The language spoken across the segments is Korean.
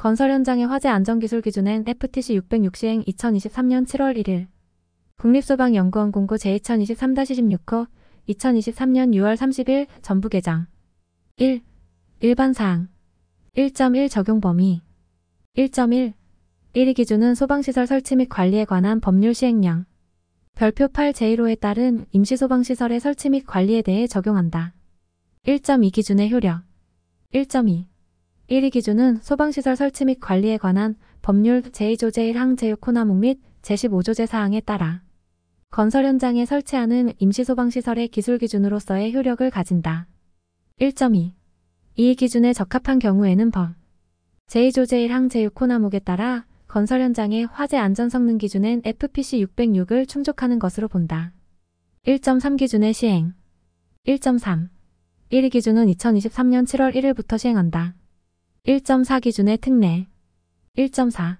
건설 현장의 화재 안전기술 기준엔 FTC 660행 2023년 7월 1일 국립소방연구원 공고 제2023-16호 2023년 6월 30일 전부 개정 1. 일반사항 1.1 적용 범위 1.1 1위 기준은 소방시설 설치 및 관리에 관한 법률 시행령 별표 8 제1호에 따른 임시소방시설의 설치 및 관리에 대해 적용한다. 1.2 기준의 효력 1.2 1위 기준은 소방시설 설치 및 관리에 관한 법률 제2조 제1항 제6호나목 및 제15조 제4항에 따라 건설 현장에 설치하는 임시소방시설의 기술 기준으로서의 효력을 가진다. 1.2. 2위 기준에 적합한 경우에는 벌 제2조 제1항 제6호나목에 따라 건설 현장의 화재 안전 성능 기준엔 FPC 606을 충족하는 것으로 본다. 1.3 기준의 시행 1.3 1위 기준은 2023년 7월 1일부터 시행한다. 1.4 기준의 특례 1.4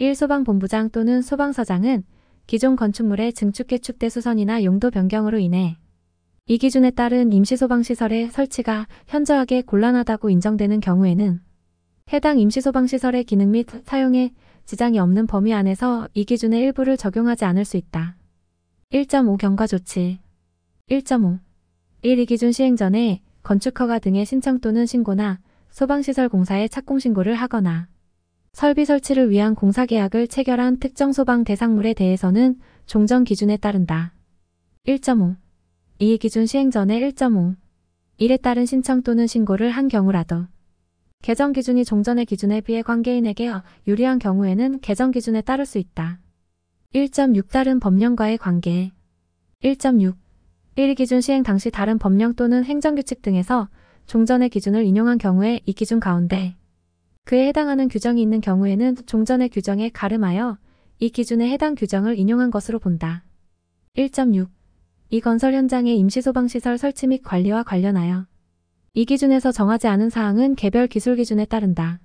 1소방본부장 또는 소방서장은 기존 건축물의 증축개축대 수선이나 용도 변경으로 인해 이 기준에 따른 임시소방시설의 설치가 현저하게 곤란하다고 인정되는 경우에는 해당 임시소방시설의 기능 및 사용에 지장이 없는 범위 안에서 이 기준의 일부를 적용하지 않을 수 있다. 1.5 경과 조치 1.5 1. 이 기준 시행 전에 건축허가 등의 신청 또는 신고나 소방시설 공사에 착공 신고를 하거나 설비 설치를 위한 공사 계약을 체결한 특정 소방 대상물에 대해서는 종전 기준에 따른다. 1.5. 이의 기준 시행 전에 1.5. 1에 따른 신청 또는 신고를 한 경우라도 개정 기준이 종전의 기준에 비해 관계인에게 유리한 경우에는 개정 기준에 따를 수 있다. 1.6 다른 법령과의 관계 1.6 1 기준 시행 당시 다른 법령 또는 행정규칙 등에서 종전의 기준을 인용한 경우에 이 기준 가운데 네. 그에 해당하는 규정이 있는 경우에는 종전의 규정에 가름하여 이 기준에 해당 규정을 인용한 것으로 본다. 1.6. 이 건설 현장의 임시소방시설 설치 및 관리와 관련하여 이 기준에서 정하지 않은 사항은 개별 기술 기준에 따른다.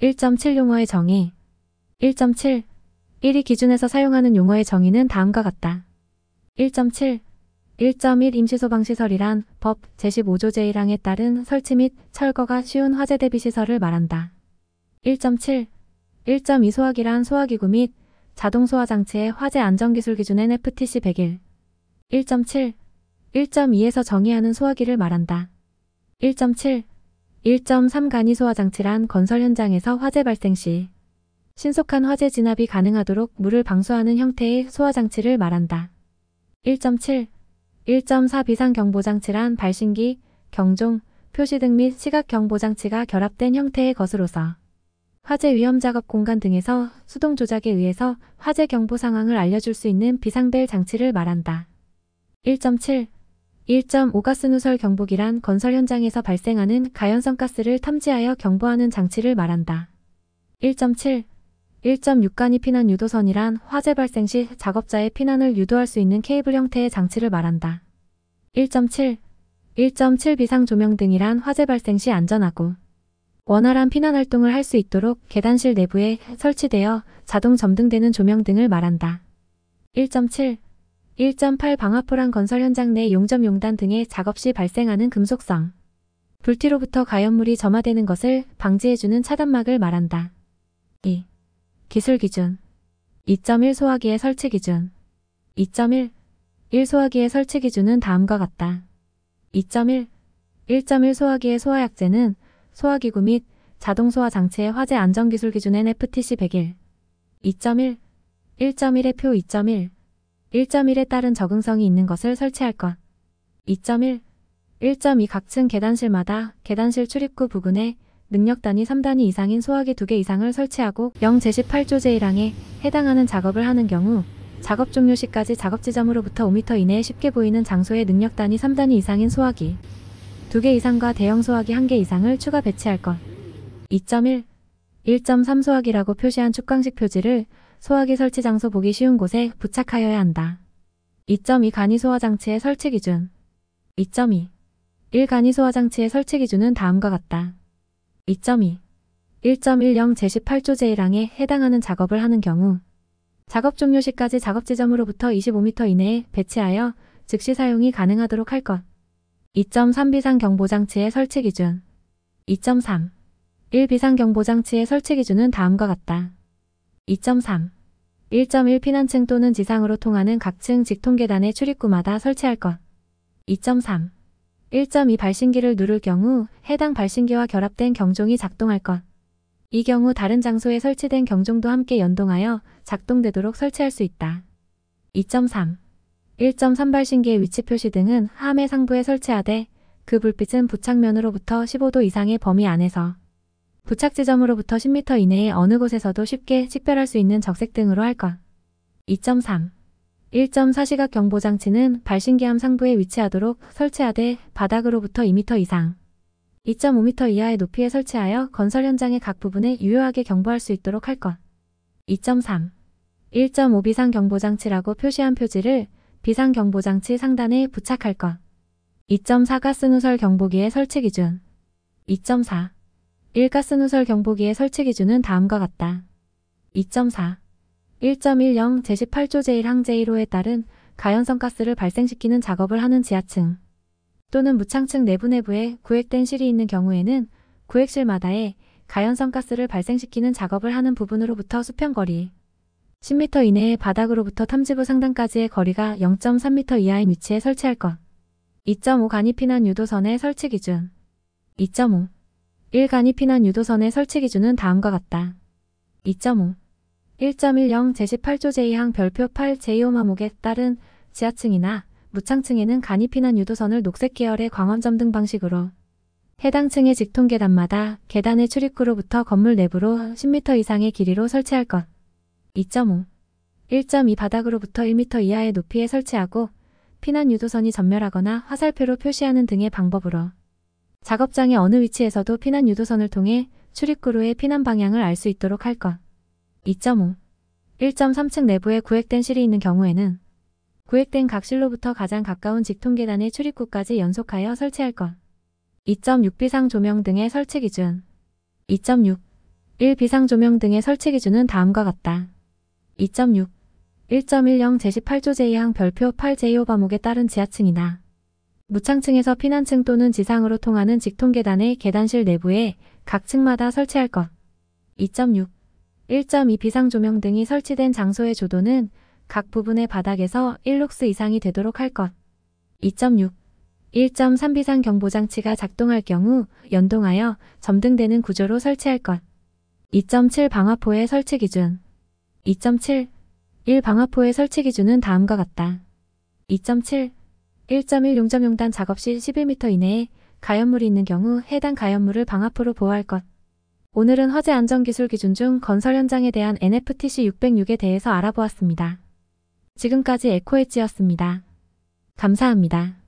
1.7 용어의 정의 1.7. 1이 기준에서 사용하는 용어의 정의는 다음과 같다. 1.7. 1.1 임시소방시설이란 법 제15조 제1항에 따른 설치 및 철거가 쉬운 화재 대비 시설을 말한다. 1.7 1.2 소화기란 소화기구 및 자동 소화 장치의 화재 안전 기술 기준엔 FTC 101 1.7 1.2에서 정의하는 소화기를 말한다. 1.7 1.3 간이 소화 장치란 건설 현장에서 화재 발생 시 신속한 화재 진압이 가능하도록 물을 방수하는 형태의 소화 장치를 말한다. 1.7 1.4 비상경보장치란 발신기, 경종, 표시 등및 시각경보장치가 결합된 형태의 것으로서 화재 위험 작업 공간 등에서 수동 조작에 의해서 화재 경보 상황을 알려줄 수 있는 비상벨 장치를 말한다. 1.7 1.5 가스 누설 경보기란 건설 현장에서 발생하는 가연성 가스를 탐지하여 경보하는 장치를 말한다. 1.7 1.6간이 피난 유도선이란 화재 발생 시 작업자의 피난을 유도할 수 있는 케이블 형태의 장치를 말한다. 1.7 1.7 비상 조명 등이란 화재 발생 시 안전하고 원활한 피난 활동을 할 수 있도록 계단실 내부에 설치되어 자동 점등되는 조명 등을 말한다. 1.7 1.8 방화포란 건설 현장 내 용접 용단 등의 작업 시 발생하는 금속성 불티로부터 가연물이 점화되는 것을 방지해주는 차단막을 말한다. 2. 기술 기준 2.1 소화기의 설치 기준 2.1 1 소화기의 설치 기준은 다음과 같다. 2.1 1.1 소화기의 소화약제는 소화기구 및 자동 소화 장치의 화재 안전 기술 기준 NFTC 101 2.1 1.1의 표 2.1 1.1에 따른 적응성이 있는 것을 설치할 것2.1 1.2 각층 계단실마다 계단실 출입구 부근에 능력 단위 3단위 이상인 소화기 2개 이상을 설치하고 0 제18조 제1항에 해당하는 작업을 하는 경우 작업 종료 시까지 작업 지점으로부터 5m 이내에 쉽게 보이는 장소에 능력 단위 3단위 이상인 소화기 2개 이상과 대형 소화기 1개 이상을 추가 배치할 것. 2.1 1.3 소화기라고 표시한 축강식 표지를 소화기 설치 장소 보기 쉬운 곳에 부착하여야 한다. 2.2 간이 소화 장치의 설치 기준 2.2 1 간이 소화 장치의 설치 기준은 다음과 같다. 2.2 1.10 제18조 제1항에 해당하는 작업을 하는 경우 작업 종료 시까지 작업 지점으로부터 25m 이내에 배치하여 즉시 사용이 가능하도록 할 것. 2.3 비상경보장치의 설치 기준 2.3 1 비상경보장치의 설치 기준은 다음과 같다. 2.3 1.1 피난층 또는 지상으로 통하는 각층 직통계단의 출입구마다 설치할 것. 2.3 1.2 발신기를 누를 경우 해당 발신기와 결합된 경종이 작동할 것. 이 경우 다른 장소에 설치된 경종도 함께 연동하여 작동되도록 설치할 수 있다. 2.3 1.3 발신기의 위치 표시 등은 함의 상부에 설치하되 그 불빛은 부착면으로부터 15도 이상의 범위 안에서 부착 지점으로부터 10m 이내의 어느 곳에서도 쉽게 식별할 수 있는 적색 등으로 할 것. 2.3 1.4시각 경보장치는 발신기함 상부에 위치하도록 설치하되 바닥으로부터 2m 이상, 2.5m 이하의 높이에 설치하여 건설 현장의 각 부분에 유효하게 경보할 수 있도록 할 것. 2.3. 1.5 비상 경보장치라고 표시한 표지를 비상 경보장치 상단에 부착할 것. 2.4 가스 누설 경보기의 설치 기준. 2.4. 1 가스 누설 경보기의 설치 기준은 다음과 같다. 2.4. 1.10 제18조 제1 항 제1호에 따른 가연성 가스를 발생시키는 작업을 하는 지하층 또는 무창층 내부 내부에 구획된 실이 있는 경우에는 구획실마다의 가연성 가스를 발생시키는 작업을 하는 부분으로부터 수평거리 10m 이내에 바닥으로부터 탐지부 상단까지의 거리가 0.3m 이하의 위치에 설치할 것2.5 간이 피난 유도선의 설치 기준 2.5 1 간이 피난 유도선의 설치 기준은 다음과 같다 2.5 1.10 제18조 제2항 별표 8 제2호 마목에 따른 지하층이나 무창층에는 간이 피난 유도선을 녹색 계열의 광원점 등 방식으로 해당 층의 직통 계단마다 계단의 출입구로부터 건물 내부로 10m 이상의 길이로 설치할 것. 2.5 1.2 바닥으로부터 1m 이하의 높이에 설치하고 피난 유도선이 전멸하거나 화살표로 표시하는 등의 방법으로 작업장의 어느 위치에서도 피난 유도선을 통해 출입구로의 피난 방향을 알 수 있도록 할 것. 2.5 1.3층 내부에 구획된 실이 있는 경우에는 구획된 각 실로부터 가장 가까운 직통 계단의 출입구까지 연속하여 설치할 것. 2.6 비상 조명 등의 설치 기준 2.6 1 비상 조명 등의 설치 기준은 다음과 같다. 2.6 1.10 제18조 제2항 별표 8 제2호 과목에 따른 지하층이나 무창층에서 피난층 또는 지상으로 통하는 직통 계단의 계단실 내부에 각 층마다 설치할 것. 2.6 1.2 비상조명 등이 설치된 장소의 조도는 각 부분의 바닥에서 1룩스 이상이 되도록 할 것. 2.6 1.3 비상 경보 장치가 작동할 경우 연동하여 점등되는 구조로 설치할 것. 2.7 방화포의 설치 기준. 2.7 1 방화포의 설치 기준은 다음과 같다. 2.7 1.1 용접용단 작업 시 11m 이내에 가연물이 있는 경우 해당 가연물을 방화포로 보호할 것. 오늘은 화재 안전 기술 기준 중 건설 현장에 대한 NFTC 606에 대해서 알아보았습니다. 지금까지 에코엣지였습니다. 감사합니다.